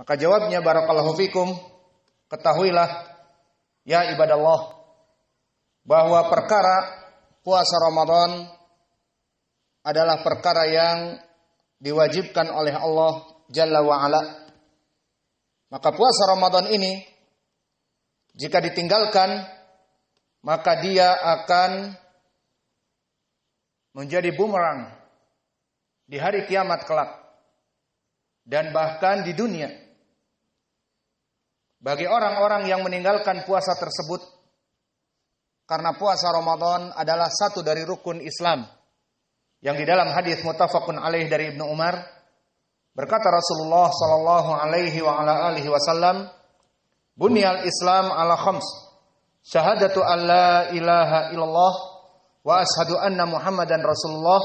Maka jawabnya barakallahu fikum, ketahuilah ya ibadah Allah bahwa perkara puasa Ramadan adalah perkara yang diwajibkan oleh Allah Jalla wa ala. Maka puasa Ramadan ini jika ditinggalkan maka dia akan menjadi bumerang di hari kiamat kelak dan bahkan di dunia. Bagi orang-orang yang meninggalkan puasa tersebut, karena puasa Ramadan adalah satu dari rukun Islam, yang di dalam hadis mutafakun alaih dari Ibnu Umar, berkata Rasulullah sallallahu alaihi wa ala alihi wasallam, "Bunyal Islam ala khams, syahadatu an la ilaha illallah wa ashadu anna Muhammadan Rasulullah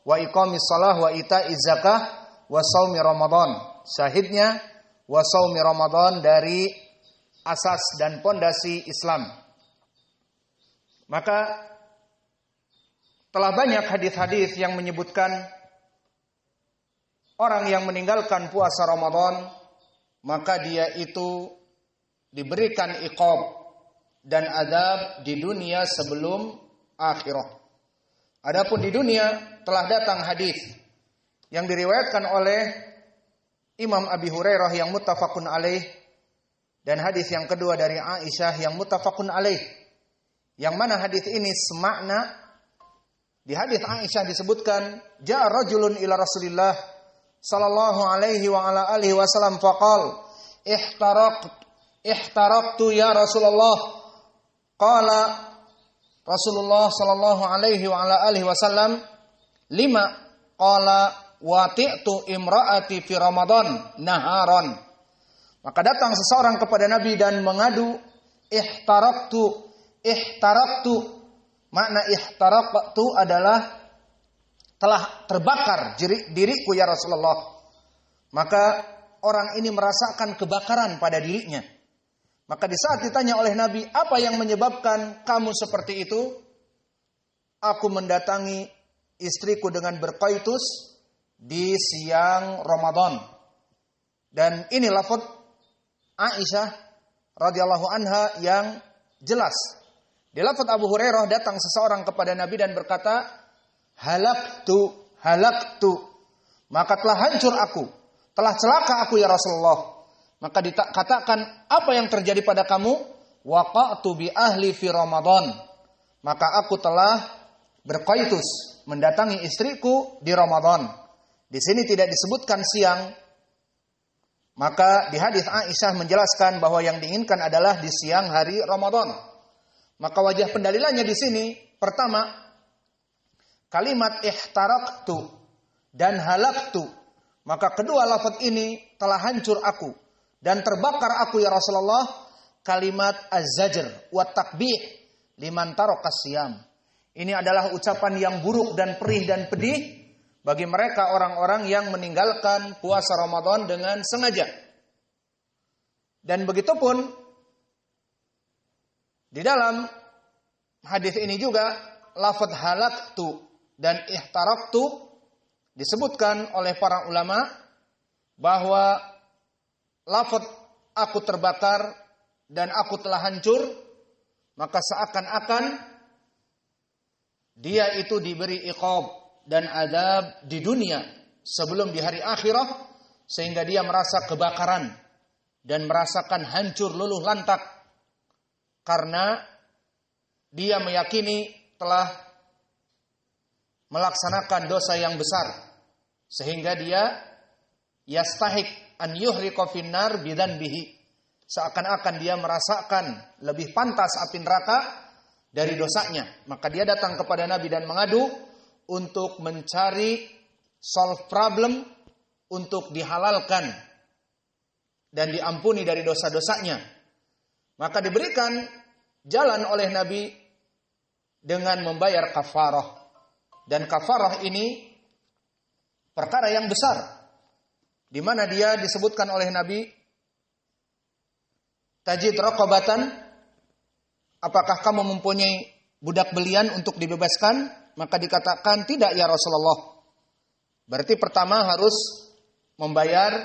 wa iqamis salah wa ita'i zakah wa salmi Ramadan." Syahidnya wa saumi Ramadan dari asas dan pondasi Islam. Maka telah banyak hadis-hadis yang menyebutkan orang yang meninggalkan puasa Ramadan maka dia itu diberikan iqab dan adab di dunia sebelum akhirat. Adapun di dunia telah datang hadis yang diriwayatkan oleh Imam Abi Hurairah yang mutafakun alaih dan hadis yang kedua dari Aisyah yang mutafakun alaih. Yang mana hadis ini semakna di hadis Aisyah disebutkan ja'a rajulun ila Rasulillah sallallahu alaihi wa ala alihi wasallam faqal ihtaraq ihtaraqtu ya Rasulullah qala Rasulullah sallallahu alaihi wa ala alihi wasallam lima qala wati'tu imra'ati fi Ramadan naharon. Maka datang seseorang kepada Nabi dan mengadu, ihtaraktu, ihtaraktu. Makna ihtaraktu adalah telah terbakar diriku ya Rasulullah. Maka orang ini merasakan kebakaran pada dirinya. Maka di saat ditanya oleh Nabi, apa yang menyebabkan kamu seperti itu? Aku mendatangi istriku dengan berkaitus, di siang Ramadan. Dan ini lafaz Aisyah radhiyallahu anha yang jelas. Di lafaz Abu Hurairah datang seseorang kepada Nabi dan berkata, "Halaktu, halaktu." Maka telah hancur aku, telah celaka aku ya Rasulullah. Maka dikatakan, "Apa yang terjadi pada kamu?" Waqa'tu bi ahli fi Ramadan. Maka aku telah berkaitus mendatangi istriku di Ramadan. Di sini tidak disebutkan siang, maka di hadis Aisyah menjelaskan bahwa yang diinginkan adalah di siang hari Ramadan. Maka wajah pendalilannya di sini pertama kalimat ihtaraktu dan halaktu. Maka kedua lafaz ini telah hancur aku dan terbakar aku ya Rasulullah kalimat az wa takbih liman taraka Ini adalah ucapan yang buruk dan perih dan pedih bagi mereka orang-orang yang meninggalkan puasa Ramadan dengan sengaja. Dan begitu pun di dalam hadis ini juga lafadz halaktu dan ihtaraktu disebutkan oleh para ulama bahwa lafadz aku terbakar dan aku telah hancur maka seakan-akan dia itu diberi iqab dan azab di dunia sebelum di hari akhirah sehingga dia merasa kebakaran dan merasakan hancur luluh lantak karena dia meyakini telah melaksanakan dosa yang besar sehingga dia yastahik an yuhriqa finnar bihi seakan-akan dia merasakan lebih pantas api neraka dari dosanya maka dia datang kepada nabi dan mengadu untuk mencari solve problem untuk dihalalkan dan diampuni dari dosa-dosanya. Maka diberikan jalan oleh Nabi dengan membayar kafarah. Dan kafarah ini perkara yang besar. Di mana dia disebutkan oleh Nabi tajid rokobatan apakah kamu mempunyai budak belian untuk dibebaskan? Maka dikatakan tidak ya Rasulullah. Berarti pertama harus membayar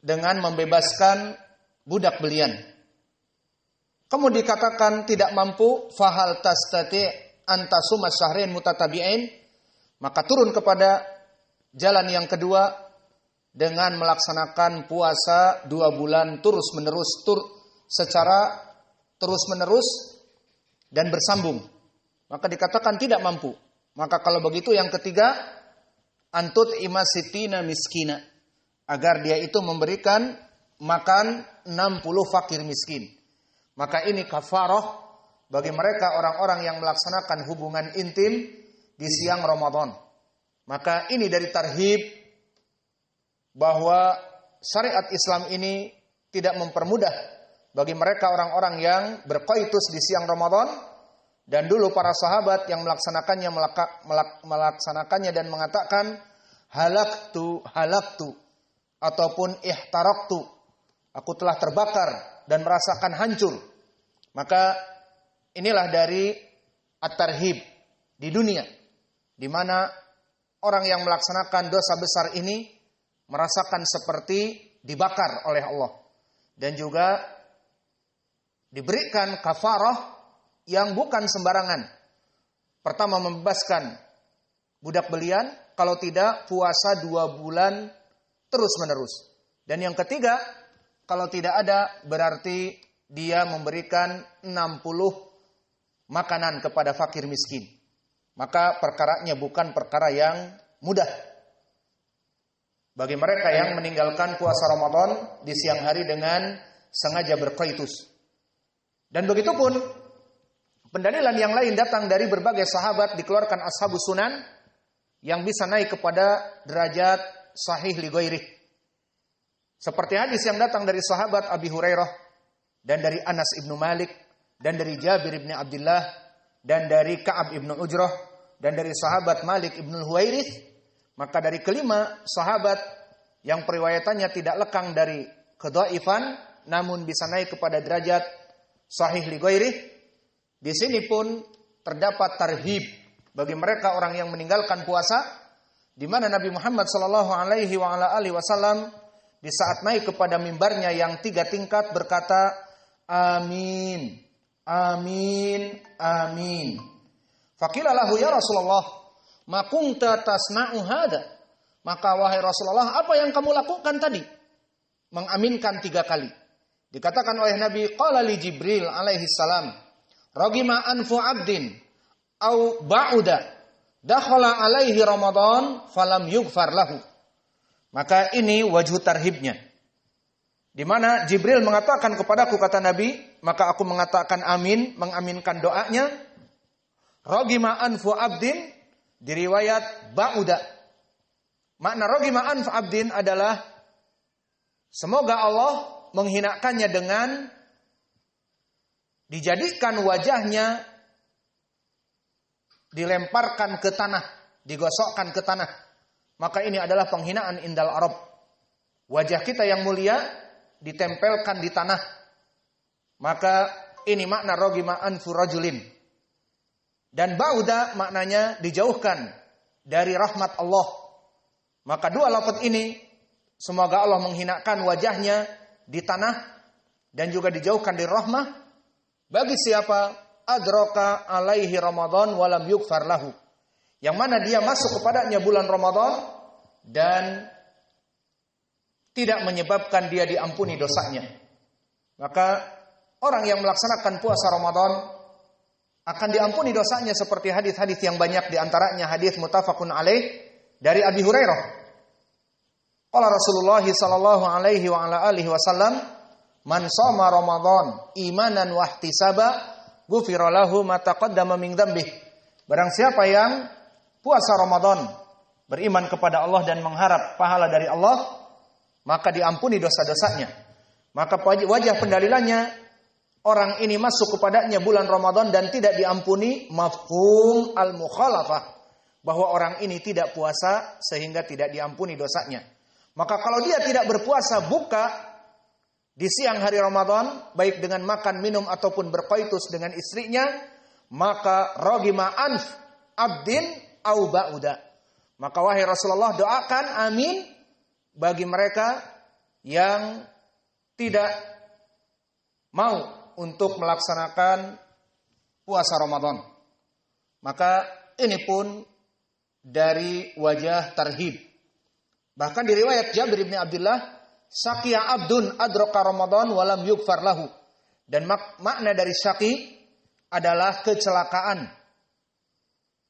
dengan membebaskan budak belian. Kamu dikatakan tidak mampu fahal tastati antasuma syahrin mutatabi'in maka turun kepada jalan yang kedua dengan melaksanakan puasa dua bulan terus menerus tur, secara terus menerus dan bersambung. Maka dikatakan tidak mampu. Maka kalau begitu yang ketiga, antut imasitina miskina. Agar dia itu memberikan makan 60 fakir miskin. Maka ini kafaroh bagi mereka orang-orang yang melaksanakan hubungan intim di siang Ramadan. Maka ini dari tarhib bahwa syariat Islam ini tidak mempermudah bagi mereka orang-orang yang berkoitus di siang Ramadan dan dulu para sahabat yang melaksanakannya melaka, melak, melaksanakannya dan mengatakan halaktu halaktu ataupun ihtaraktu aku telah terbakar dan merasakan hancur maka inilah dari at-tarhib di dunia di mana orang yang melaksanakan dosa besar ini merasakan seperti dibakar oleh Allah dan juga diberikan kafarah yang bukan sembarangan. Pertama membebaskan budak belian, kalau tidak puasa dua bulan terus menerus. Dan yang ketiga, kalau tidak ada berarti dia memberikan 60 makanan kepada fakir miskin. Maka perkaranya bukan perkara yang mudah. Bagi mereka yang meninggalkan puasa Ramadan di siang hari dengan sengaja berkaitus. Dan begitu pun pendalilan yang lain datang dari berbagai sahabat dikeluarkan ashabus sunan yang bisa naik kepada derajat sahih ligoirih. Seperti hadis yang datang dari sahabat Abi Hurairah dan dari Anas ibnu Malik dan dari Jabir ibnu Abdullah dan dari Kaab ibnu Ujrah dan dari sahabat Malik ibnu Huairith Maka dari kelima sahabat yang periwayatannya tidak lekang dari kedua Ivan namun bisa naik kepada derajat sahih li Di sini pun terdapat tarhib bagi mereka orang yang meninggalkan puasa di mana Nabi Muhammad Shallallahu alaihi wasallam di saat naik kepada mimbarnya yang tiga tingkat berkata amin amin amin faqilalahu ya Rasulullah makunta tasna'u hada maka wahai Rasulullah apa yang kamu lakukan tadi mengaminkan tiga kali Dikatakan oleh Nabi qala li Jibril alaihi salam, "Ragima anfu 'abdin au ba'uda dakhala alaihi Ramadan falam yughfar lahu." Maka ini wajah tarhibnya. Di mana Jibril mengatakan kepadaku kata Nabi, maka aku mengatakan amin, mengaminkan doanya. Rogima anfu abdin diriwayat ba'uda. Makna rogima anfu abdin adalah semoga Allah menghinakannya dengan dijadikan wajahnya dilemparkan ke tanah, digosokkan ke tanah. Maka ini adalah penghinaan indal Arab. Wajah kita yang mulia ditempelkan di tanah. Maka ini makna rogi maan rajulin. Dan bauda maknanya dijauhkan dari rahmat Allah. Maka dua lafaz ini semoga Allah menghinakan wajahnya di tanah dan juga dijauhkan dari rahmah bagi siapa adroka alaihi Ramadan walam yukfar lahu. Yang mana dia masuk kepadanya bulan Ramadan dan tidak menyebabkan dia diampuni dosanya. Maka orang yang melaksanakan puasa Ramadan akan diampuni dosanya seperti hadis-hadis yang banyak di antaranya hadis mutafakun alaih dari Abi Hurairah Kala Rasulullah sallallahu alaihi wa ala alihi wasallam, "Man shoma Ramadan imanan wa ihtisaba, ghufira lahu ma taqaddama min dzambih." Barang siapa yang puasa Ramadan beriman kepada Allah dan mengharap pahala dari Allah, maka diampuni dosa-dosanya. Maka wajah pendalilannya orang ini masuk kepadanya bulan Ramadan dan tidak diampuni mafhum al-mukhalafah bahwa orang ini tidak puasa sehingga tidak diampuni dosanya. Maka kalau dia tidak berpuasa buka di siang hari Ramadan, baik dengan makan, minum ataupun berkoitus dengan istrinya, maka rogima anf abdin au ba'uda. Maka wahai Rasulullah doakan amin bagi mereka yang tidak mau untuk melaksanakan puasa Ramadan. Maka ini pun dari wajah terhib Bahkan di riwayat Jabir bin Abdullah, Sakia abdun adroka Ramadan walam yukfar lahu. Dan mak makna dari saki adalah kecelakaan.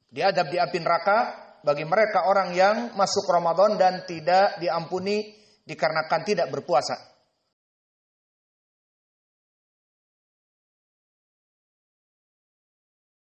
Diadab di api neraka bagi mereka orang yang masuk Ramadan dan tidak diampuni dikarenakan tidak berpuasa.